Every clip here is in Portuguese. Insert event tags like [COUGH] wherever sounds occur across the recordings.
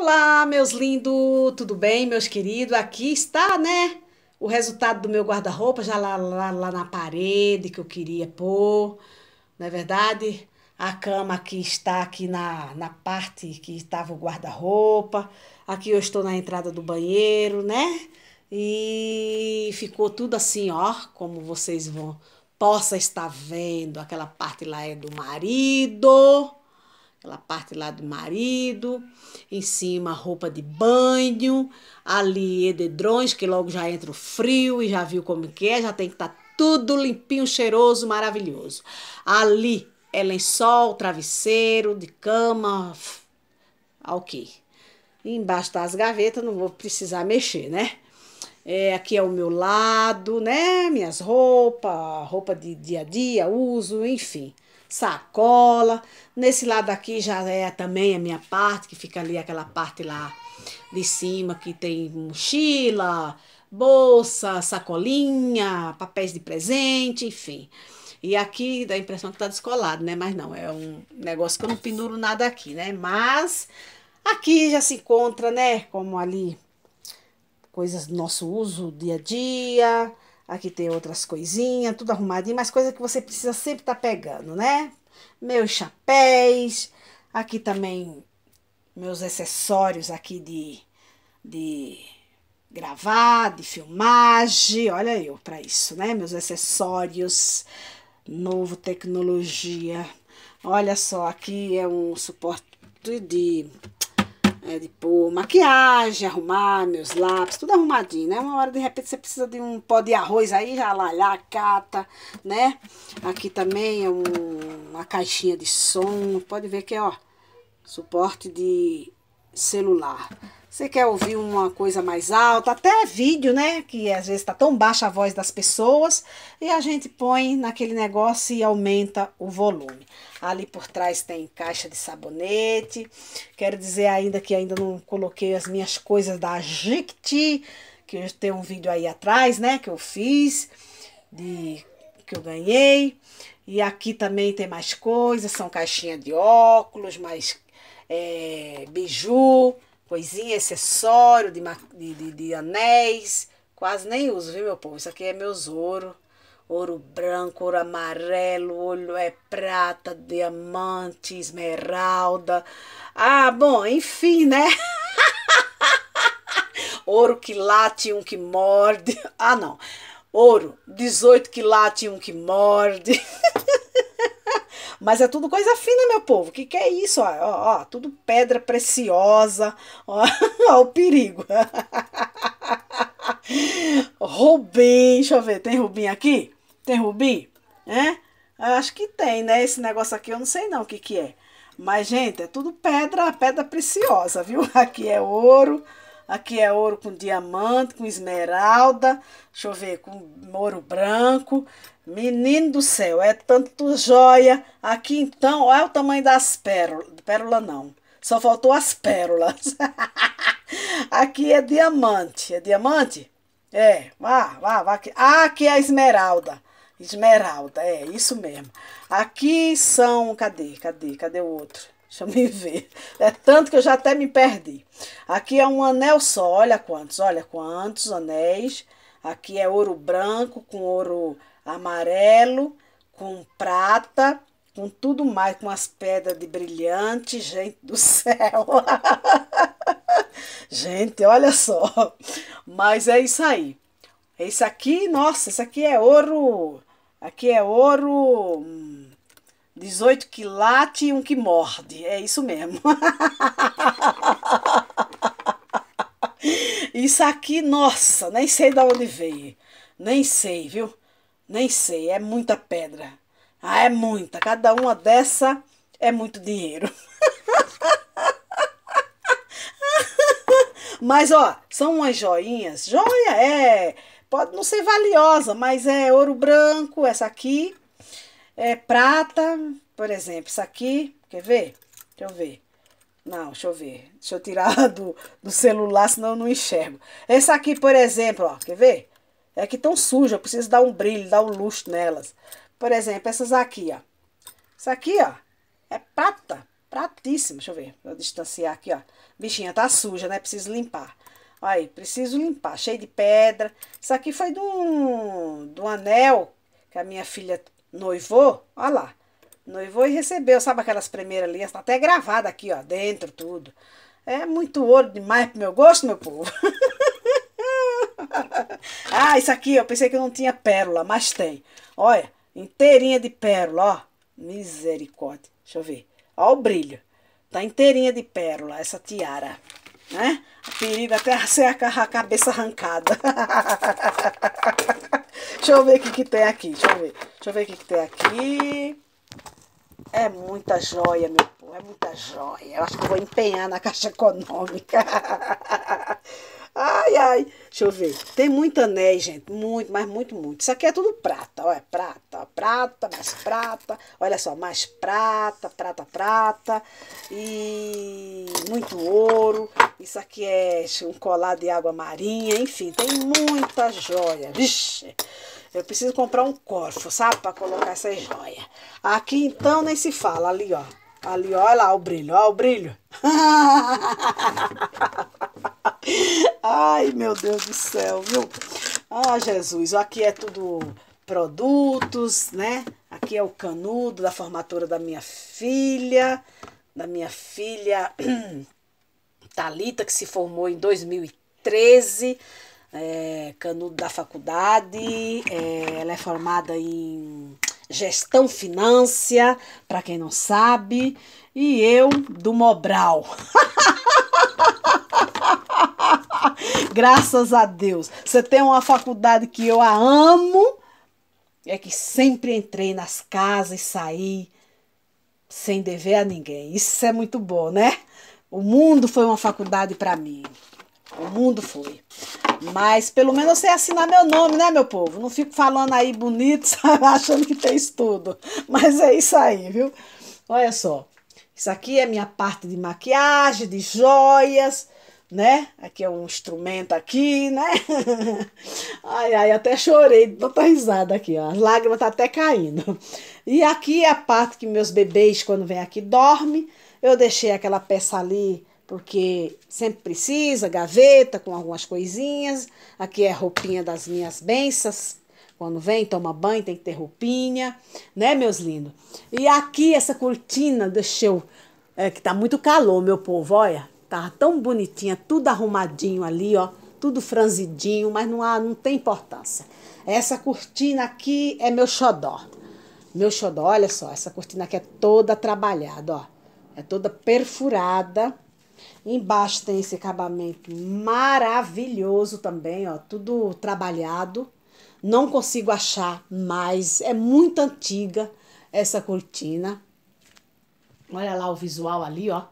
Olá, meus lindos, tudo bem, meus queridos? Aqui está, né? O resultado do meu guarda-roupa já lá, lá, lá na parede que eu queria pôr, não é verdade? A cama aqui está aqui na, na parte que estava o guarda-roupa. Aqui eu estou na entrada do banheiro, né? E ficou tudo assim, ó, como vocês vão possa estar vendo. Aquela parte lá é do marido ela parte lá do marido, em cima roupa de banho, ali edredões, que logo já entra o frio e já viu como que é, já tem que estar tá tudo limpinho, cheiroso, maravilhoso. Ali é lençol, travesseiro, de cama, ok. E embaixo das gavetas não vou precisar mexer, né? É, aqui é o meu lado, né? Minhas roupas, roupa de dia a dia, uso, enfim sacola. Nesse lado aqui já é também a minha parte, que fica ali aquela parte lá de cima que tem mochila, bolsa, sacolinha, papéis de presente, enfim. E aqui dá a impressão que tá descolado, né? Mas não, é um negócio que eu não penduro nada aqui, né? Mas aqui já se encontra, né? Como ali, coisas do nosso uso dia a dia Aqui tem outras coisinhas, tudo arrumadinho, mas coisa que você precisa sempre estar tá pegando, né? Meus chapéis, aqui também meus acessórios aqui de, de gravar, de filmagem, olha eu para isso, né? Meus acessórios, novo tecnologia. Olha só, aqui é um suporte de é, de pôr maquiagem, arrumar meus lápis, tudo arrumadinho, né? Uma hora, de repente, você precisa de um pó de arroz aí, já lalhar, cata, né? Aqui também é um, uma caixinha de som, pode ver que é, ó, suporte de celular. Você quer ouvir uma coisa mais alta, até vídeo, né? Que às vezes está tão baixa a voz das pessoas, e a gente põe naquele negócio e aumenta o volume. Ali por trás tem caixa de sabonete. Quero dizer ainda que ainda não coloquei as minhas coisas da Jicti, que eu tenho um vídeo aí atrás, né? Que eu fiz, de que eu ganhei. E aqui também tem mais coisas, são caixinha de óculos, mais é, biju, coisinha, acessório de, de, de, de anéis. Quase nem uso, viu, meu povo? Isso aqui é meus ouro. Ouro branco, ouro amarelo, olho é prata, diamante, esmeralda. Ah, bom, enfim, né? [LAUGHS] ouro que late, um que morde. Ah, não. Ouro, 18 que late, um que morde. [LAUGHS] Mas é tudo coisa fina, meu povo. O que, que é isso? Ó, ó, ó, tudo pedra preciosa. Ó, [LAUGHS] ó o perigo. [LAUGHS] Rubim, deixa eu ver, tem Rubim aqui? Tem Rubim? É? Acho que tem, né? Esse negócio aqui eu não sei não o que que é. Mas, gente, é tudo pedra, pedra preciosa, viu? [LAUGHS] Aqui é ouro. Aqui é ouro com diamante, com esmeralda, deixa eu ver, com ouro branco. Menino do céu, é tanto joia. Aqui então, olha o tamanho das pérolas. Pérola não, só faltou as pérolas. [LAUGHS] aqui é diamante, é diamante? É, vá, vá, vá. Aqui. Ah, aqui é a esmeralda. Esmeralda, é, isso mesmo. Aqui são, cadê, cadê, cadê o outro? Deixa eu me ver. É tanto que eu já até me perdi. Aqui é um anel só, olha quantos, olha quantos anéis. Aqui é ouro branco com ouro amarelo, com prata, com tudo mais, com as pedras de brilhante, gente do [LAUGHS] céu. gente, olha só. Mas é isso aí. Esse aqui, nossa, esse aqui é ouro. Aqui é ouro. Hum, 18 que late e um que morde. É isso mesmo. [LAUGHS] Isso aqui, nossa, nem sei de onde veio. Nem sei, viu? Nem sei, é muita pedra. Ah, é muita. Cada uma dessa é muito dinheiro. [LAUGHS] mas, ó, são umas joinhas. Joia é, pode não ser valiosa, mas é ouro branco, essa aqui é prata, por exemplo, isso aqui, quer ver? Deixa eu ver. Não, deixa eu ver. Deixa eu tirar [LAUGHS] do, do celular, senão eu não enxergo. Essa aqui, por exemplo, ó, quer ver? É que tão suja, eu preciso dar um brilho, dar um luxo nelas. Por exemplo, essas aqui, ó. Isso aqui, ó, é prata, pratíssima. Deixa eu ver, vou distanciar aqui, ó. Bichinha tá suja, né? Preciso limpar. Aí, preciso limpar, cheio de pedra. Isso aqui foi de um, de um anel que a minha filha noivou, olha lá, noivou e recebeu, sabe aquelas primeiras linhas, tá até gravada aqui, ó, dentro, tudo. É muito ouro demais pro meu gosto, meu povo. [LAUGHS] ah, isso aqui, eu pensei que não tinha pérola, mas tem. Olha, inteirinha de pérola, ó. Misericórdia. Deixa eu ver. Ó o brilho. Tá inteirinha de pérola essa tiara, né? Perigo até a cabeça arrancada. [LAUGHS] Deixa eu ver o que, que tem aqui. Deixa eu ver. Deixa eu ver o que, que tem aqui. É muita joia, meu povo. É muita joia. Eu acho que eu vou empenhar na caixa econômica. [LAUGHS] Ai, ai. Deixa eu ver. Tem muito anéis, gente. Muito, mas muito, muito. Isso aqui é tudo prata. Olha, é prata, prata, mais prata. Olha só, mais prata, prata, prata. E muito ouro. Isso aqui é um colar de água marinha. Enfim, tem muita joia. Vixe. Eu preciso comprar um corfo, sabe? Para colocar essas joias. Aqui, então, nem se fala. Ali, ó. Ali, olha lá o brilho. Olha o brilho. [LAUGHS] Ai, meu Deus do céu, viu? Ah, Jesus, aqui é tudo produtos, né? Aqui é o canudo da formatura da minha filha, da minha filha [CLEARS THROAT] Talita que se formou em 2013, é, canudo da faculdade, é, ela é formada em gestão financeira, para quem não sabe, e eu do Mobral. [LAUGHS] graças a Deus. Você tem uma faculdade que eu a amo, é que sempre entrei nas casas e saí sem dever a ninguém. Isso é muito bom, né? O mundo foi uma faculdade para mim. O mundo foi. Mas pelo menos eu sei assinar meu nome, né, meu povo? Não fico falando aí bonito, [LAUGHS] achando que tem estudo. Mas é isso aí, viu? Olha só. Isso aqui é minha parte de maquiagem, de joias né? Aqui é um instrumento aqui, né? [LAUGHS] Ai, ai, até chorei, tanta risada aqui, ó. As lágrimas tá até caindo. E aqui é a parte que meus bebês, quando vem aqui, dorme. Eu deixei aquela peça ali, porque sempre precisa, gaveta com algumas coisinhas. Aqui é a roupinha das minhas benças. Quando vem, toma banho, tem que ter roupinha, né, meus lindos? E aqui, essa cortina, deixa eu... É que tá muito calor, meu povo, olha Tava tá tão bonitinha, tudo arrumadinho ali, ó, tudo franzidinho, mas não há, não tem importância. Essa cortina aqui é meu xodó. Meu xodó, olha só, essa cortina aqui é toda trabalhada, ó. É toda perfurada. Embaixo tem esse acabamento maravilhoso também, ó, tudo trabalhado. Não consigo achar mais, é muito antiga essa cortina. Olha lá o visual ali, ó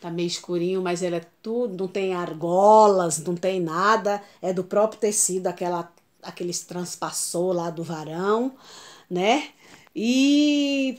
tá meio escurinho, mas ele é tudo, não tem argolas, não tem nada, é do próprio tecido, aquela, aqueles transpassou lá do varão, né? E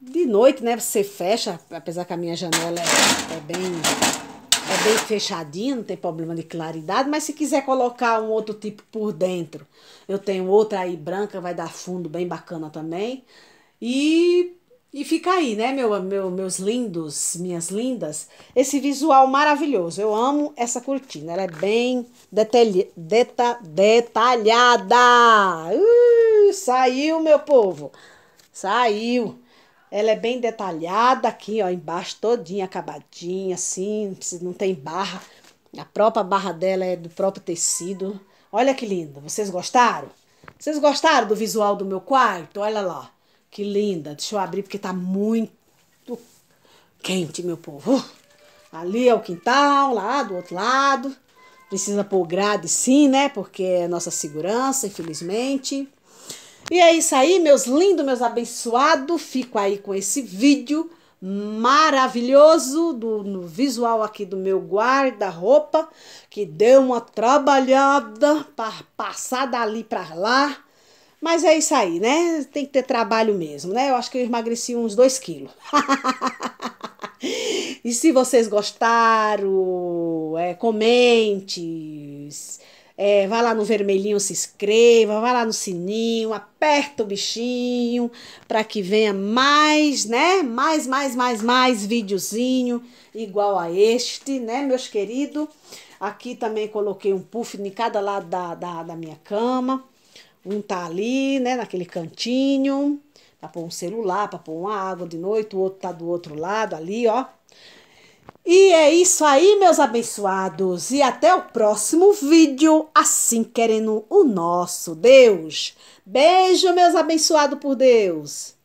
de noite, né, você fecha, apesar que a minha janela é, é bem é bem fechadinha, não tem problema de claridade, mas se quiser colocar um outro tipo por dentro, eu tenho outra aí branca, vai dar fundo bem bacana também. E e fica aí, né, meu, meu, meus lindos, minhas lindas, esse visual maravilhoso. Eu amo essa cortina, ela é bem deta, detalhada. Uh, saiu, meu povo, saiu. Ela é bem detalhada aqui, ó, embaixo todinha acabadinha, assim, não tem barra. A própria barra dela é do próprio tecido. Olha que linda, vocês gostaram? Vocês gostaram do visual do meu quarto? Olha lá, que linda. Deixa eu abrir porque tá muito quente, meu povo. Uh, ali é o quintal, lá do outro lado. Precisa pôr grade sim, né? Porque é nossa segurança, infelizmente. E é isso aí, meus lindos, meus abençoados. Fico aí com esse vídeo maravilhoso do no visual aqui do meu guarda-roupa, que deu uma trabalhada para passar dali para lá mas é isso aí, né? Tem que ter trabalho mesmo, né? Eu acho que eu emagreci uns 2 quilos. [LAUGHS] e se vocês gostaram, é, comente. É, vá lá no vermelhinho, se inscreva, vá lá no sininho, aperta o bichinho para que venha mais, né? Mais, mais, mais, mais videozinho igual a este, né, meus queridos? Aqui também coloquei um puff em cada lado da, da, da minha cama. Um tá ali, né, naquele cantinho, para tá pôr um celular, para pôr uma água de noite, o outro tá do outro lado ali, ó. E é isso aí, meus abençoados. E até o próximo vídeo, assim querendo o nosso Deus. Beijo, meus abençoados por Deus.